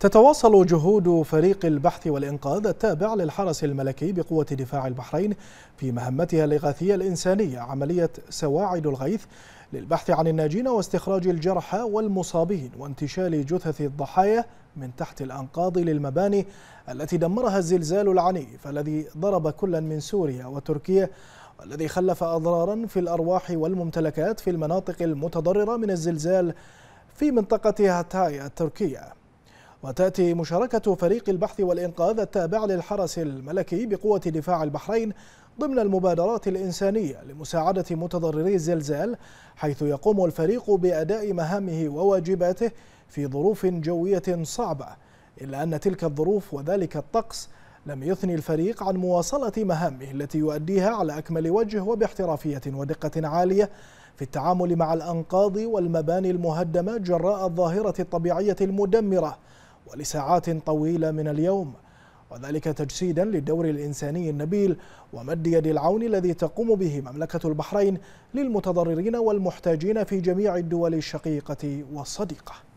تتواصل جهود فريق البحث والإنقاذ التابع للحرس الملكي بقوة دفاع البحرين في مهمتها الإغاثية الإنسانية عملية سواعد الغيث للبحث عن الناجين واستخراج الجرحى والمصابين وانتشال جثث الضحايا من تحت الأنقاض للمباني التي دمرها الزلزال العنيف الذي ضرب كلا من سوريا وتركيا والذي خلف أضرارا في الأرواح والممتلكات في المناطق المتضررة من الزلزال في منطقة هاتايا التركية وتأتي مشاركة فريق البحث والإنقاذ التابع للحرس الملكي بقوة دفاع البحرين ضمن المبادرات الإنسانية لمساعدة متضرري الزلزال حيث يقوم الفريق بأداء مهامه وواجباته في ظروف جوية صعبة إلا أن تلك الظروف وذلك الطقس لم يثني الفريق عن مواصلة مهامه التي يؤديها على أكمل وجه وباحترافية ودقة عالية في التعامل مع الأنقاض والمباني المهدمة جراء الظاهرة الطبيعية المدمرة ولساعات طويلة من اليوم وذلك تجسيدا للدور الإنساني النبيل ومد يد العون الذي تقوم به مملكة البحرين للمتضررين والمحتاجين في جميع الدول الشقيقة والصديقة